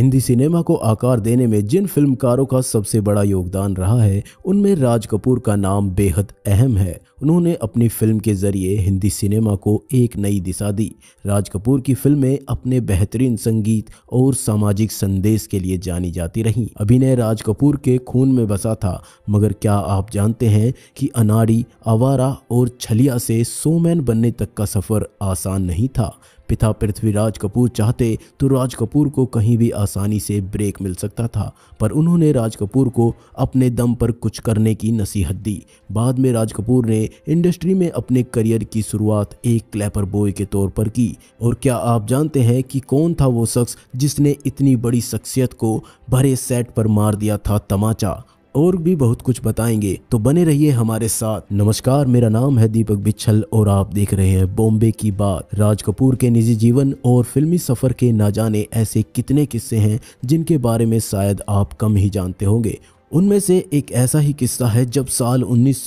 Hindi cinema को आकार देने में जिन फिल्मकारों का सबसे बड़ा योगदान रहा है उनमें राज कपूर का नाम बेहद अहम है उन्होंने अपनी फिल्म के जरिए हिंदी सिनेमा को एक नई दिशा दी राज कपूर की फिल्में अपने बेहतरीन संगीत और सामाजिक संदेश के लिए जानी जाती रहीं अभिनय राज कपूर के खून में बसा था मगर क्या आप जानते हैं कि अनाड़ी आवारा और छलिया से सोमैन बनने तक का सफ़र आसान नहीं था पिता पृथ्वीराज कपूर चाहते तो राज कपूर को कहीं भी आसानी से ब्रेक मिल सकता था पर उन्होंने राज कपूर को अपने दम पर कुछ करने की नसीहत दी बाद में राज कपूर ने इंडस्ट्री में अपने करियर की शुरुआत एक क्लैपर बॉय के तौर पर की और क्या आप जानते हैं कि कौन था वो शख्स जिसने इतनी बड़ी शख्सियत को भरे सेट पर मार दिया था तमाचा और भी बहुत कुछ बताएंगे तो बने रहिए हमारे साथ नमस्कार मेरा नाम है दीपक बिच्छल और आप देख रहे हैं बॉम्बे की बात राज कपूर के निजी जीवन और फिल्मी सफर के ना जाने ऐसे कितने किस्से हैं जिनके बारे में शायद आप कम ही जानते होंगे उनमें से एक ऐसा ही किस्सा है जब साल उन्नीस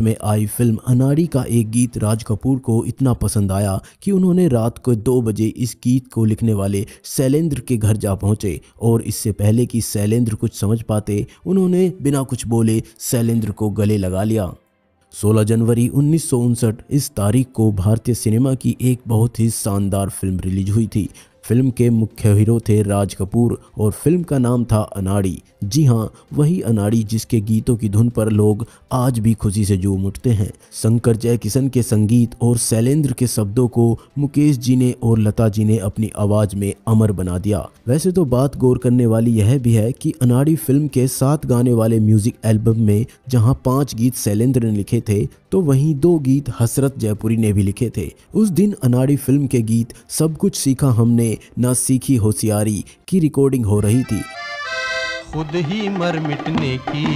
में आई फिल्म अनाड़ी का एक गीत राज कपूर को इतना पसंद आया कि उन्होंने रात को दो बजे इस गीत को लिखने वाले शैलेंद्र के घर जा पहुंचे और इससे पहले कि शैलेंद्र कुछ समझ पाते उन्होंने बिना कुछ बोले शैलेंद्र को गले लगा लिया 16 जनवरी उन्नीस इस तारीख को भारतीय सिनेमा की एक बहुत ही शानदार फिल्म रिलीज हुई थी फिल्म के मुख्य हीरो थे राज कपूर और फिल्म का नाम था अनाड़ी जी हाँ वही अनाड़ी जिसके गीतों की धुन पर लोग आज भी खुशी से जूम उठते हैं शंकर जय किशन के संगीत और शैलेंद्र के शब्दों को मुकेश जी ने और लता जी ने अपनी आवाज में अमर बना दिया वैसे तो बात गौर करने वाली यह भी है कि अनाड़ी फिल्म के सात गाने वाले म्यूजिक एल्बम में जहाँ पांच गीत शैलेंद्र ने लिखे थे तो वहीं दो गीत हसरत जयपुरी ने भी लिखे थे उस दिन अनाड़ी फिल्म के गीत सब कुछ सीखा हमने न सीखी होशियारी की रिकॉर्डिंग हो रही थी खुद ही मर मिटने की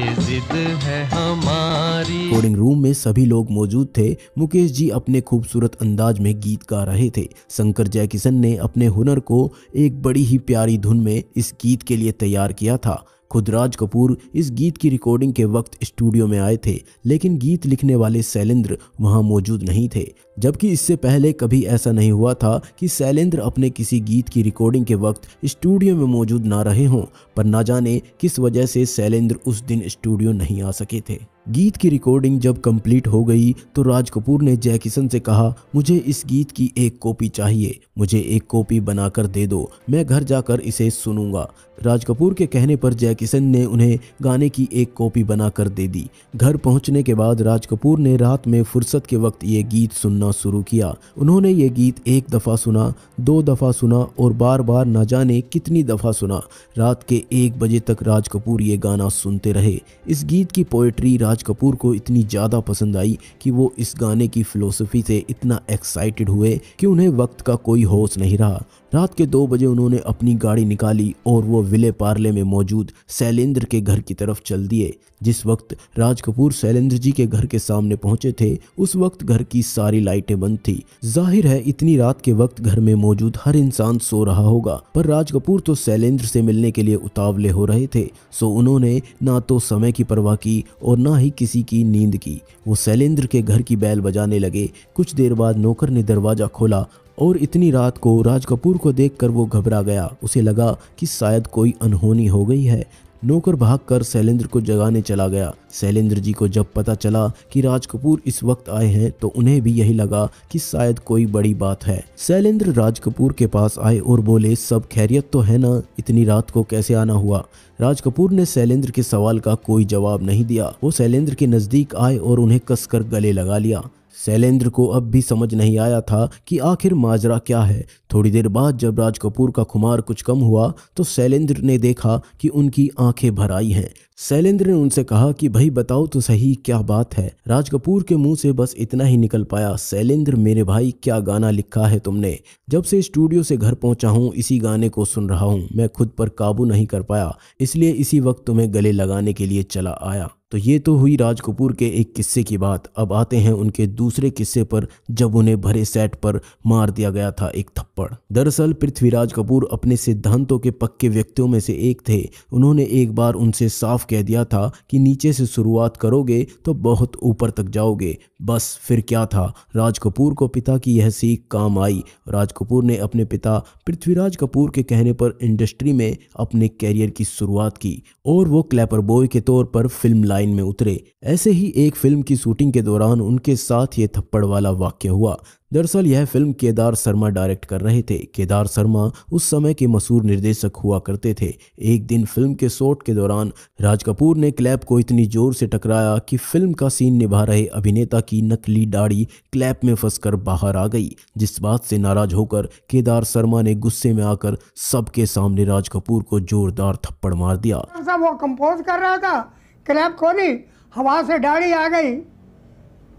ये जिद है हमारी रिकॉर्डिंग रूम में सभी लोग मौजूद थे मुकेश जी अपने खूबसूरत अंदाज में गीत गा रहे थे शंकर जयकिशन ने अपने हुनर को एक बड़ी ही प्यारी धुन में इस गीत के लिए तैयार किया था खुद राज कपूर इस गीत की रिकॉर्डिंग के वक्त स्टूडियो में आए थे लेकिन गीत लिखने वाले शैलेंद्र वहां मौजूद नहीं थे जबकि इससे पहले कभी ऐसा नहीं हुआ था कि शैलेंद्र अपने किसी गीत की रिकॉर्डिंग के वक्त स्टूडियो में मौजूद ना रहे हों पर ना जाने किस वजह से शैलेंद्र उस दिन स्टूडियो नहीं आ सके थे गीत की रिकॉर्डिंग जब कंप्लीट हो गई तो राज कपूर ने जय से कहा मुझे इस गीत की एक कॉपी चाहिए मुझे एक कॉपी बनाकर दे दो मैं घर जाकर इसे सुनूंगा राज कपूर के कहने पर जयकिशन ने उन्हें गाने की एक कॉपी बनाकर दे दी घर पहुंचने के बाद राज कपूर ने रात में फुर्सत के वक्त ये गीत सुनना शुरू किया उन्होंने ये गीत एक दफ़ा सुना दो दफ़ा सुना और बार बार ना जाने कितनी दफ़ा सुना रात के एक बजे तक राज कपूर ये गाना सुनते रहे इस गीत की पोइट्री राज राज कपूर को इतनी ज़्यादा पसंद आई कि वो इस गाने की फ़िलोसफी से इतना एक्साइटेड हुए कि उन्हें वक्त का कोई होश नहीं रहा रात के दो बजे उन्होंने अपनी गाड़ी निकाली और वो विले पार्ले में मौजूद शैलेंद्र के घर की तरफ चल दिए जिस वक्त राज कपूर शैलेंद्र जी के घर के सामने पहुंचे थे उस वक्त घर की सारी लाइटें बंद थी जाहिर है इतनी रात के वक्त घर में मौजूद हर इंसान सो रहा होगा पर राज कपूर तो शैलेंद्र से मिलने के लिए उतावले हो रहे थे सो उन्होंने ना तो समय की परवाह की और ना ही ही किसी की नींद की वो शैलेंद्र के घर की बैल बजाने लगे कुछ देर बाद नौकर ने दरवाज़ा खोला और इतनी रात को राज कपूर को देखकर वो घबरा गया उसे लगा कि शायद कोई अनहोनी हो गई है नौकर भागकर शैलेंद्र को जगाने चला गया शैलेंद्र जी को जब पता चला कि राज कपूर इस वक्त आए हैं तो उन्हें भी यही लगा कि शायद कोई बड़ी बात है शैलेंद्र राज कपूर के पास आए और बोले सब खैरियत तो है ना इतनी रात को कैसे आना हुआ राज कपूर ने शैलेंद्र के सवाल का कोई जवाब नहीं दिया वो शैलेंद्र के नजदीक आए और उन्हें कसकर गले लगा लिया शैलेंद्र को अब भी समझ नहीं आया था कि आखिर माजरा क्या है थोड़ी देर बाद जब राज कपूर का खुमार कुछ कम हुआ तो शैलेंद्र ने देखा कि उनकी आंखें भर आई हैं शैलेंद्र ने उनसे कहा कि भाई बताओ तो सही क्या बात है राज कपूर के मुंह से बस इतना ही निकल पाया शैलेंद्र मेरे भाई क्या गाना लिखा है तुमने जब से स्टूडियो से घर पहुंचा हूं इसी गाने को सुन रहा हूं मैं खुद पर काबू नहीं कर पाया इसलिए इसी वक्त तुम्हें गले लगाने के लिए चला आया तो ये तो हुई राज कपूर के एक किस्से की बात अब आते हैं उनके दूसरे किस्से पर जब उन्हें भरे सेट पर मार दिया गया था एक थप्पड़ दरअसल पृथ्वीराज कपूर अपने सिद्धांतों के पक्के व्यक्तियों में से एक थे उन्होंने एक बार उनसे साफ कह दिया था कि नीचे से शुरुआत करोगे तो बहुत ऊपर तक जाओगे बस फिर क्या था राज कपूर को पिता की यह सीख काम आई राज कपूर ने अपने पिता पृथ्वीराज कपूर के कहने पर इंडस्ट्री में अपने कैरियर की शुरुआत की और वो क्लैपर बॉय के तौर पर फिल्म लाइन में उतरे ऐसे ही एक फिल्म की शूटिंग के दौरान उनके साथ ये थप्पड़ वाला वाक्य हुआ दरअसल यह फिल्म केदार शर्मा डायरेक्ट कर रहे थे केदार शर्मा उस समय के मशहूर निर्देशक हुआ करते थे एक दिन फिल्म के शॉट के दौरान राज कपूर ने क्लैप को इतनी जोर से टकराया कि फिल्म का सीन निभा रहे अभिनेता की नकली दाढ़ी क्लैप में फंसकर बाहर आ गई जिस बात से नाराज होकर केदार शर्मा ने गुस्से में आकर सबके सामने राज कपूर को जोरदार थप्पड़ मार दिया वो कंपोज कर रहा था क्लैप खोली हवा से दाढ़ी आ गई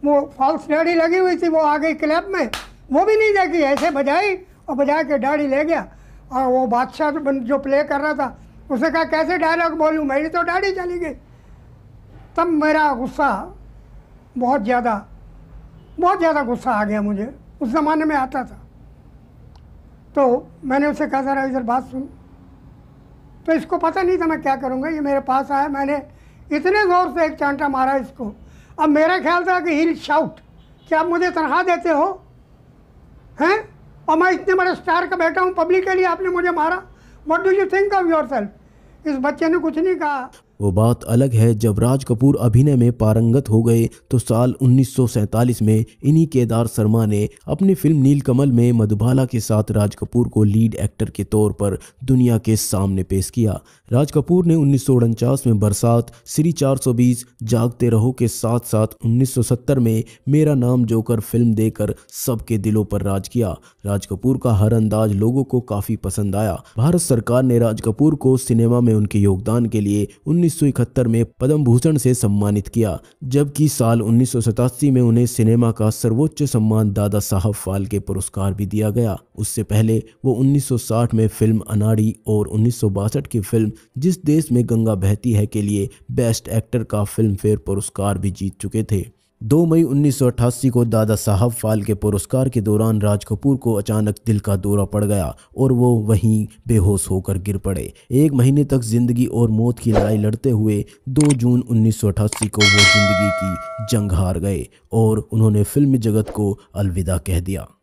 वो फॉल्स दाढ़ी लगी हुई थी वो आ गई क्लैब में वो भी नहीं देखी ऐसे बजाई और बजा के दाढ़ी ले गया और वो बादशाह जो प्ले कर रहा था उसने कहा कैसे डायलॉग बोलूँ मेरी तो दाढ़ी चली गई तब मेरा गुस्सा बहुत ज़्यादा बहुत ज़्यादा गुस्सा आ गया मुझे उस ज़माने में आता था तो मैंने उसे कहा सर इधर बात सुन तो इसको पता नहीं था मैं क्या करूँगा ये मेरे पास आया मैंने इतने ज़ोर से एक चांटा मारा इसको अब मेरा ख्याल था कि हिल शाउट कि आप मुझे तनख्वाह देते हो हैं और मैं इतने बड़े स्टार का बैठा हूँ पब्लिक के लिए आपने मुझे मारा what do you think of yourself इस बच्चे ने कुछ नहीं कहा वो बात अलग है जब राज कपूर अभिनय में पारंगत हो गए तो साल 1947 में इन्हीं केदार शर्मा ने अपनी फिल्म नीलकमल में मधुबाला के साथ राज कपूर को लीड एक्टर के तौर पर दुनिया के सामने पेश किया राज कपूर ने उन्नीस में बरसात श्री 420 जागते रहो के साथ साथ 1970 में मेरा नाम जोकर फिल्म देकर सबके दिलों पर राज किया राज कपूर का हर अंदाज लोगों को काफ़ी पसंद आया भारत सरकार ने राज कपूर को सिनेमा में उनके योगदान के लिए उन्नीस 1971 में पद्म भूषण से सम्मानित किया जबकि साल उन्नीस में उन्हें सिनेमा का सर्वोच्च सम्मान दादा साहब फालके पुरस्कार भी दिया गया उससे पहले वो 1960 में फिल्म अनाड़ी और उन्नीस की फिल्म जिस देश में गंगा बहती है के लिए बेस्ट एक्टर का फिल्म फेयर पुरस्कार भी जीत चुके थे दो मई 1988 को दादा साहब फाल्के पुरस्कार के दौरान राज कपूर को अचानक दिल का दौरा पड़ गया और वो वहीं बेहोश होकर गिर पड़े एक महीने तक जिंदगी और मौत की लड़ाई लड़ते हुए 2 जून 1988 को वो जिंदगी की जंग हार गए और उन्होंने फिल्म जगत को अलविदा कह दिया